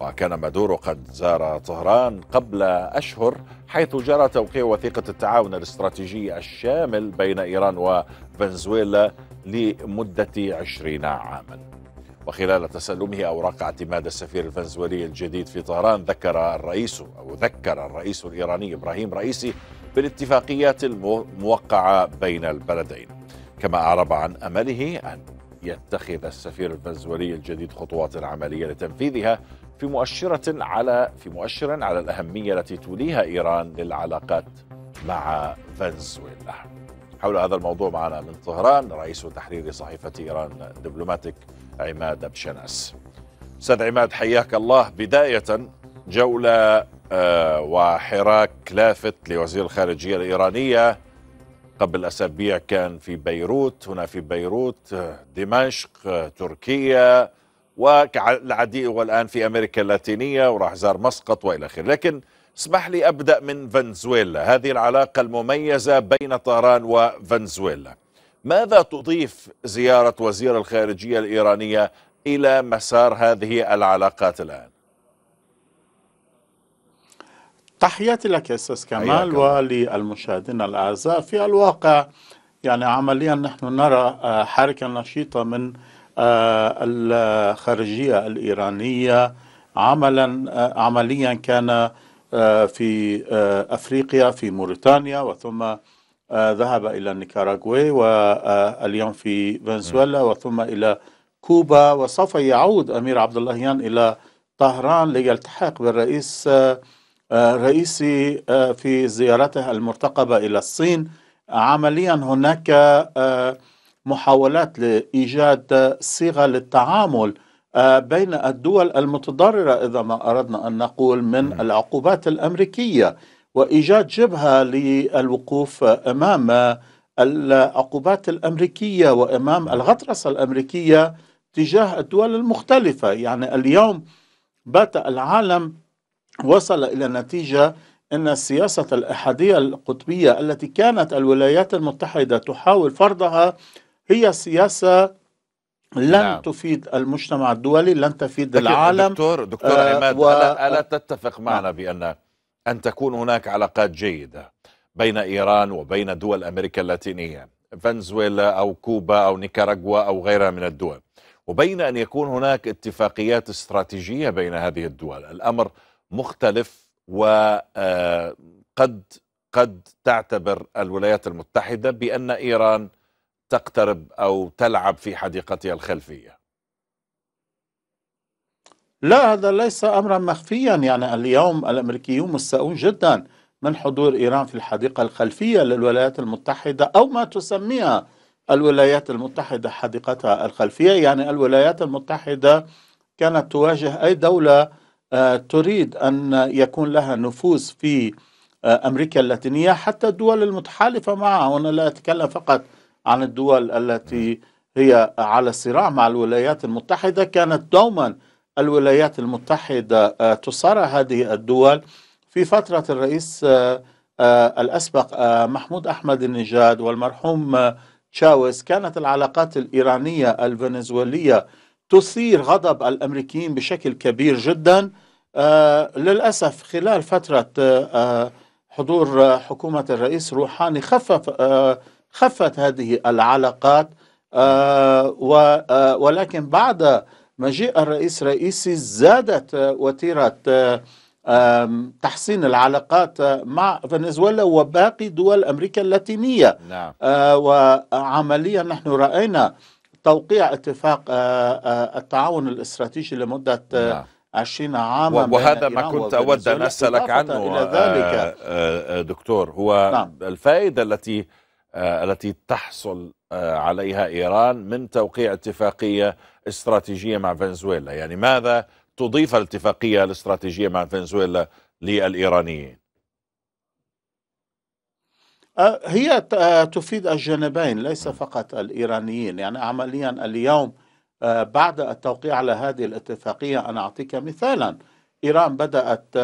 وكان مادورو قد زار طهران قبل أشهر حيث جرى توقيع وثيقة التعاون الاستراتيجي الشامل بين إيران وفنزويلا لمدة عشرين عاما وخلال تسلمه أوراق اعتماد السفير الفنزويلي الجديد في طهران ذكر الرئيس أو ذكر الرئيس الإيراني إبراهيم رئيسي بالاتفاقيات الموقعة بين البلدين كما أعرب عن أمله أن يتخذ السفير الفنزويلي الجديد خطوات عملية لتنفيذها في مؤشرة على في مؤشر على الأهمية التي توليها إيران للعلاقات مع فنزويلا. حول هذا الموضوع معنا من طهران رئيس تحرير صحيفة إيران دبلوماتيك عماد أبشناس. أستاذ عماد حياك الله بداية جولة آه، وحراك لافت لوزير الخارجية الإيرانية قبل أسابيع كان في بيروت هنا في بيروت دمشق تركيا والعديد والآن في أمريكا اللاتينية وراح زار مسقط وإلى آخره لكن اسمح لي أبدأ من فنزويلا هذه العلاقة المميزة بين طهران وفنزويلا ماذا تضيف زيارة وزير الخارجية الإيرانية إلى مسار هذه العلاقات الآن؟ تحياتي لك يا استاذ كمال وللمشاهدين الاعزاء في الواقع يعني عمليا نحن نرى آه، حركه نشيطه من آه، الخارجيه الايرانيه عملا آه، عمليا كان في افريقيا في موريتانيا وثم ذهب الى نيكاراغواي واليوم في فنزويلا وثم الى كوبا وسوف يعود امير عبد اللهيان الى طهران ليلتحق بالرئيس آه، رئيسي آه، في زيارته المرتقبة إلى الصين عمليا هناك آه، محاولات لإيجاد صيغة للتعامل بين الدول المتضررة إذا ما أردنا أن نقول من نعم. العقوبات الأمريكية وإيجاد جبهة للوقوف أمام العقوبات الأمريكية وأمام نعم. الغطرسة الأمريكية تجاه الدول المختلفة يعني اليوم بات العالم وصل إلى نتيجة أن السياسة الأحادية القطبية التي كانت الولايات المتحدة تحاول فرضها هي سياسة لن نعم. تفيد المجتمع الدولي لن تفيد العالم دكتور دكتور آه عماد و... ألا, ألا تتفق معنا نعم. بأن أن تكون هناك علاقات جيدة بين إيران وبين دول أمريكا اللاتينية فنزويلا أو كوبا أو نيكاراغوا أو غيرها من الدول وبين أن يكون هناك اتفاقيات استراتيجية بين هذه الدول الأمر مختلف وقد آه، قد تعتبر الولايات المتحدة بأن إيران تقترب أو تلعب في حديقتها الخلفية لا هذا ليس أمرا مخفيا يعني اليوم الأمريكيون مستاءون جدا من حضور إيران في الحديقة الخلفية للولايات المتحدة أو ما تسميها الولايات المتحدة حديقتها الخلفية يعني الولايات المتحدة كانت تواجه أي دولة آه، تريد أن يكون لها نفوذ في آه، أمريكا اللاتينية حتى الدول المتحالفة معها وأنا لا أتكلم فقط عن الدول التي هي على صراع مع الولايات المتحدة كانت دوما الولايات المتحدة آه، تصارع هذه الدول في فترة الرئيس الأسبق محمود أحمد النجاد والمرحوم تشاوس كانت العلاقات الإيرانية الفنزويلية تثير غضب الامريكيين بشكل كبير جدا آه للاسف خلال فتره آه, آه، حضور آه، حكومه الرئيس روحاني خفف آه خفت هذه العلاقات آه، ولكن بعد مجيء الرئيس رئيسي زادت وتيره تحسين العلاقات مع فنزويلا وباقي دول امريكا اللاتينيه نعم. وعمليا نحن راينا توقيع اتفاق آه، آه، التعاون الاستراتيجي لمدة آه، نعم. 20 عاما وهذا ما كنت أود أن أسألك عنه إلى ذلك دكتور هو نعم. الفائدة التي التي تحصل عليها إيران من توقيع اتفاقية استراتيجية مع فنزويلا يعني ماذا تضيف الاتفاقية الاستراتيجية مع فنزويلا للإيرانيين آه، هي آه، تفيد الجانبين ليس فقط الإيرانيين يعني عمليا اليوم آه، بعد التوقيع على هذه الاتفاقية أنا أعطيك مثالا إيران بدأت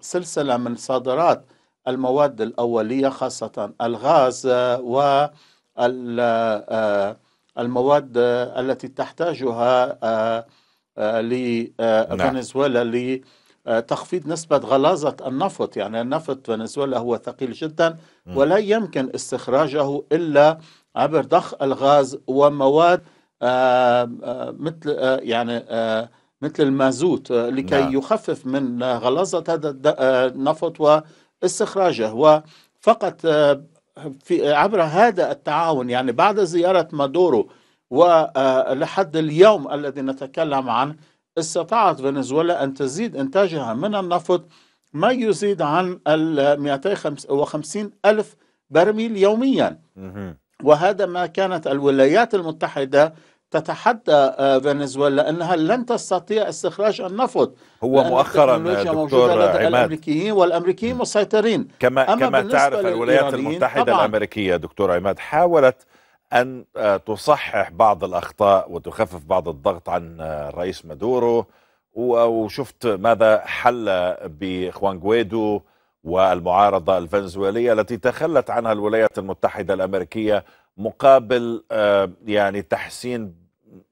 سلسلة من صادرات المواد الأولية خاصة الغاز و المواد التي تحتاجها لفنزويلا نعم. آه، تخفيض نسبة غلاظة النفط يعني النفط فنزويلا هو ثقيل جدا ولا يمكن استخراجه إلا عبر ضخ الغاز ومواد آه، آه، مثل يعني مثل المازوت لكي نعم. يخفف من غلاظة هذا النفط واستخراجه وفقط في عبر هذا التعاون يعني بعد زيارة مادورو ولحد اليوم الذي نتكلم عنه استطاعت فنزويلا أن تزيد إنتاجها من النفط ما يزيد عن ال 250 ألف برميل يوميا وهذا ما كانت الولايات المتحدة تتحدى آه، فنزويلا انها لن تستطيع استخراج النفط هو مؤخرا دكتور عماد الامريكيين والامريكيين مسيطرين كما كما تعرف الولايات المتحده الامريكيه دكتور عماد حاولت أن آه، تصحح بعض الأخطاء وتخفف بعض الضغط عن آه، الرئيس مادورو وشفت ماذا حل بخوان جويدو والمعارضة الفنزويلية التي تخلت عنها الولايات المتحدة الأمريكية مقابل آه، يعني تحسين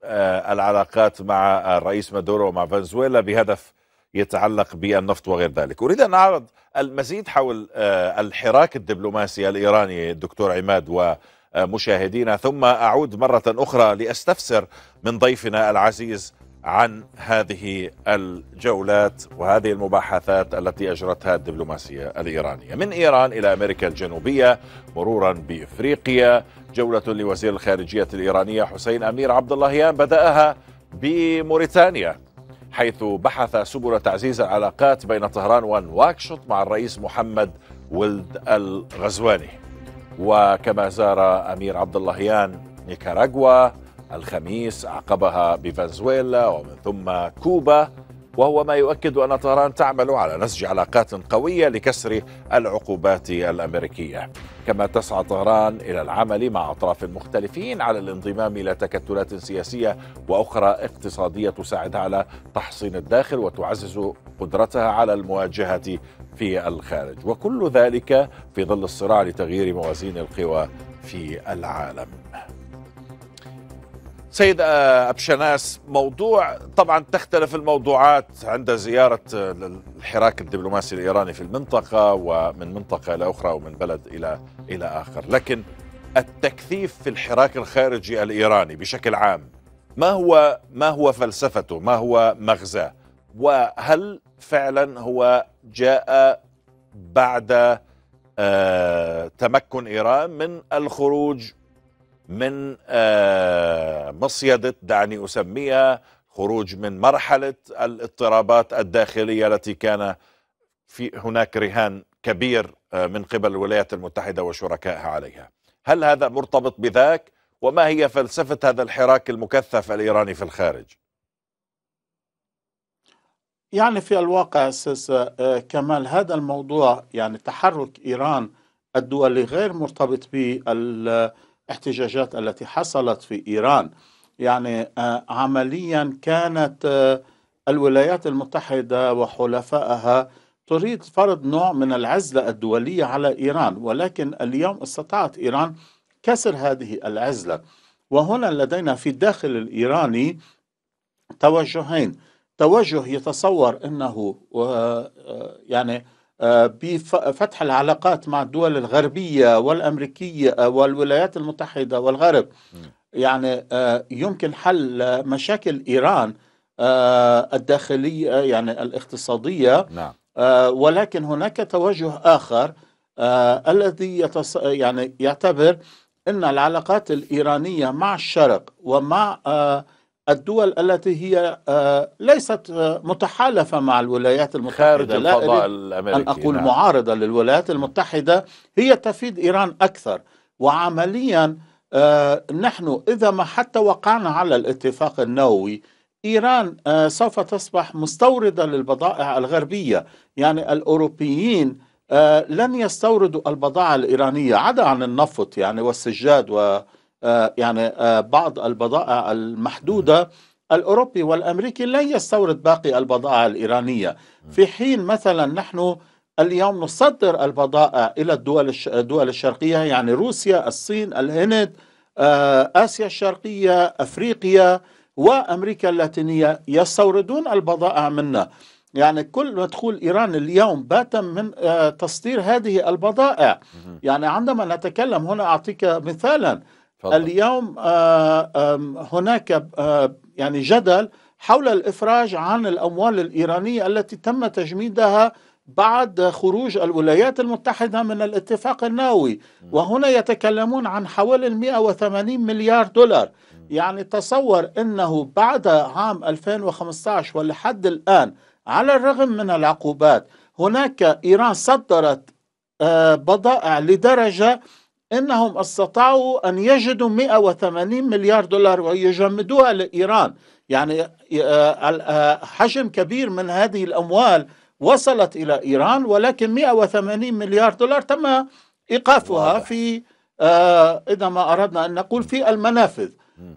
العلاقات مع الرئيس مادورو ومع فنزويلا بهدف يتعلق بالنفط وغير ذلك أريد أن أعرض المزيد حول الحراك الدبلوماسي الإيراني الدكتور عماد و مشاهدينا ثم أعود مرة أخرى لأستفسر من ضيفنا العزيز عن هذه الجولات وهذه المباحثات التي اجرتها الدبلوماسيه الايرانيه من ايران الى امريكا الجنوبيه مرورا بافريقيا جوله لوزير الخارجيه الايرانيه حسين امير عبد اللهيان بداها بموريتانيا حيث بحث سبل تعزيز العلاقات بين طهران ونواكشوط مع الرئيس محمد ولد الغزواني وكما زار أمير عبد اللهيان نيكاراغوا الخميس عقبها بفنزويلا ومن ثم كوبا وهو ما يؤكد أن طهران تعمل على نسج علاقات قوية لكسر العقوبات الأمريكية كما تسعى طهران إلى العمل مع أطراف مختلفين على الانضمام إلى تكتلات سياسية وأخرى اقتصادية تساعدها على تحصين الداخل وتعزز قدرتها على المواجهة في الخارج وكل ذلك في ظل الصراع لتغيير موازين القوى في العالم سيد آه، أبشناس موضوع طبعا تختلف الموضوعات عند زيارة الحراك آه، الدبلوماسي الإيراني في المنطقة ومن منطقة إلى أخرى ومن بلد إلى إلى آخر لكن التكثيف في الحراك الخارجي الإيراني بشكل عام ما هو ما هو فلسفته ما هو مغزاه وهل فعلا هو جاء بعد آه، تمكن إيران من الخروج من آه، مصيدة دعني أسميها خروج من مرحلة الاضطرابات الداخلية التي كان في هناك رهان كبير آه، من قبل الولايات المتحدة وشركائها عليها هل هذا مرتبط بذاك وما هي فلسفة هذا الحراك المكثف الإيراني في الخارج يعني في الواقع أساس آه، كمال هذا الموضوع يعني تحرك إيران الدولي غير مرتبط بالدول الاحتجاجات التي حصلت في إيران يعني آه، عمليا كانت آه، الولايات المتحدة وحلفائها تريد فرض نوع من العزلة الدولية على إيران ولكن اليوم استطاعت إيران كسر هذه العزلة وهنا لدينا في الداخل الإيراني توجهين توجه يتصور أنه آه، يعني آه، بفتح العلاقات مع الدول الغربية والأمريكية آه، والولايات المتحدة والغرب يعني آه، يمكن حل مشاكل إيران الداخلية يعني الاقتصادية نعم. ولكن هناك توجه آخر الذي يتص... يعني يعتبر أن العلاقات الإيرانية مع الشرق ومع الدول التي هي آه، ليست آه، متحالفة مع الولايات المتحدة خارج الفضاء الأمريكي أن أقول نعم. معارضة للولايات المتحدة هي تفيد إيران أكثر وعمليا آه، نحن إذا ما حتى وقعنا على الاتفاق النووي إيران سوف تصبح مستوردة للبضائع الغربية يعني الأوروبيين لن يستوردوا البضائع الإيرانية عدا عن النفط يعني والسجاد و آه، يعني آه، بعض البضائع المحدودة الأوروبي والأمريكي لن يستورد باقي البضائع الإيرانية في حين مثلا نحن اليوم نصدر البضائع إلى الدول الدول الشرقية يعني روسيا الصين الهند آه، آسيا الشرقية أفريقيا وأمريكا اللاتينية يستوردون البضائع منا يعني كل مدخول إيران اليوم بات من تصدير هذه البضائع يعني عندما نتكلم هنا أعطيك مثالا فضل. اليوم آه، هناك آه، يعني جدل حول الافراج عن الاموال الايرانيه التي تم تجميدها بعد خروج الولايات المتحده من الاتفاق النووي وهنا يتكلمون عن حوالي 180 مليار دولار يعني تصور انه بعد عام 2015 ولحد الان على الرغم من العقوبات هناك ايران صدرت آه، بضائع لدرجه انهم استطاعوا ان يجدوا 180 مليار دولار ويجمدوها لايران يعني آه، آه، حجم كبير من هذه الاموال وصلت الى ايران ولكن 180 مليار دولار تم ايقافها في آه، اذا ما اردنا ان نقول في المنافذ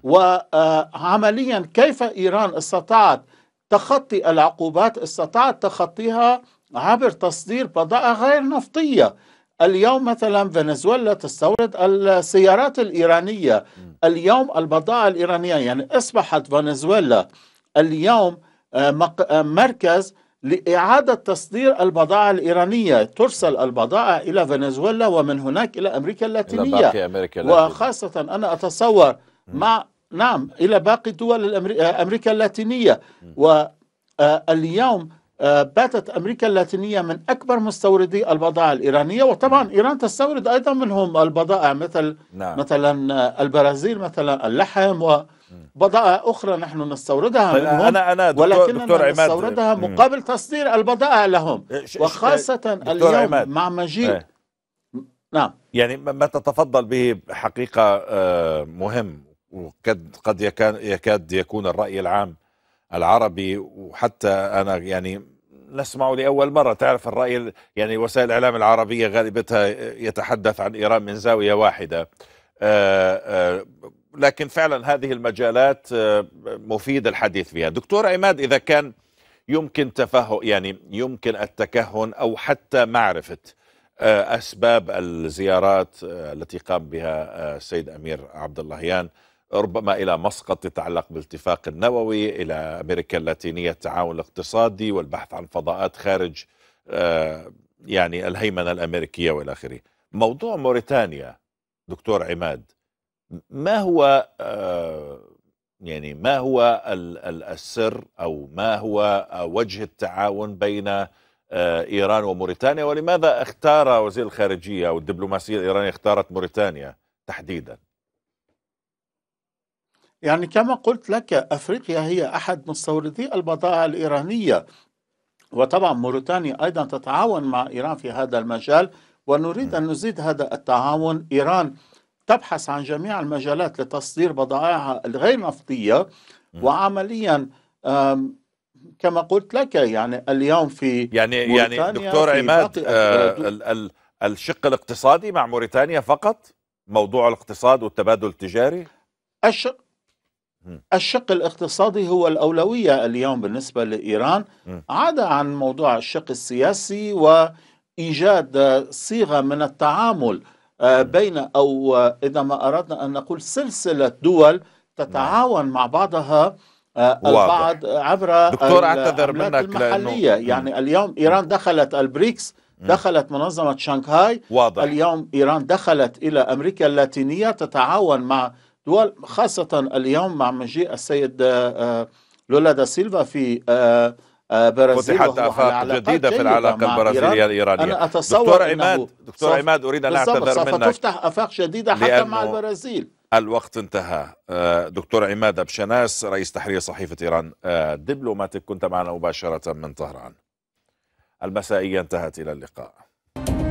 وعمليا كيف ايران استطاعت تخطي العقوبات استطاعت تخطيها عبر تصدير بضائع غير نفطيه اليوم مثلا فنزويلا تستورد السيارات الإيرانية اليوم البضائع الإيرانية يعني أصبحت فنزويلا اليوم آه، آه، مركز لإعادة تصدير البضائع الإيرانية ترسل البضائع إلى فنزويلا ومن هناك إلى أمريكا اللاتينية إلى باقي أمريكا اللاتينية. وخاصة أنا أتصور مع نعم إلى باقي دول آه، أمريكا اللاتينية واليوم آه، باتت امريكا اللاتينيه من اكبر مستوردي البضائع الايرانيه وطبعا ايران تستورد ايضا منهم البضائع مثل نعم. مثلا البرازيل مثلا اللحم وبضائع اخرى نحن نستوردها طيب، منهم انا انا دكتور ولكننا دكتور عماد نستوردها مقابل تصدير البضائع لهم إيه، وخاصه اليوم مع مجيء ايه. نعم يعني ما تتفضل به حقيقه آه، مهم وقد قد يكاد يكون الراي العام العربي وحتى أنا يعني نسمع لأول مرة تعرف الرأي يعني وسائل الإعلام العربية غالبتها يتحدث عن إيران من زاوية واحدة آه، آه، لكن فعلا هذه المجالات آه، مفيد الحديث فيها دكتور عماد إذا كان يمكن تفهم يعني يمكن التكهن أو حتى معرفة أسباب الزيارات التي قام بها السيد أمير عبد اللهيان ربما إلى مسقط تتعلق بالاتفاق النووي إلى أمريكا اللاتينية التعاون الاقتصادي والبحث عن فضاءات خارج آه، يعني الهيمنة الأمريكية والى آخره موضوع موريتانيا دكتور عماد ما هو آه، يعني ما هو السر أو ما هو آه، وجه التعاون بين إيران وموريتانيا ولماذا اختار وزير الخارجية والدبلوماسية الإيرانية اختارت موريتانيا تحديداً يعني كما قلت لك أفريقيا هي أحد مستوردي البضائع الإيرانية وطبعا موريتانيا أيضا تتعاون مع إيران في هذا المجال ونريد أن نزيد هذا التعاون إيران تبحث عن جميع المجالات لتصدير بضائعها الغير نفطية وعمليا كما قلت لك يعني اليوم في يعني يعني دكتور عماد آه الشق الاقتصادي مع موريتانيا فقط موضوع الاقتصاد والتبادل التجاري الشق الشق الاقتصادي هو الأولوية اليوم بالنسبة لإيران عدا عن موضوع الشق السياسي وإيجاد صيغة من التعامل آه، بين أو آه، إذا ما أردنا أن نقول سلسلة دول تتعاون نعم. مع بعضها آه، البعض عبر دكتور اعتذر منك المحلية يعني اليوم إيران دخلت البريكس دخلت منظمة شانغهاي واضح. اليوم إيران دخلت إلى أمريكا اللاتينية تتعاون مع دول خاصة اليوم مع مجيء السيد آه، آه، لولا دا سيلفا في آه، برازيل فتحت افاق جديده في العلاقه البرازيليه الايرانيه انا اتصور دكتور عماد دكتور عماد اريد ان اعتذر منك ستفتح افاق جديده حتى مع البرازيل الوقت انتهى دكتور عماد بشناس رئيس تحرير صحيفه ايران دبلوماتيك كنت معنا مباشره من طهران المسائيه انتهت الى اللقاء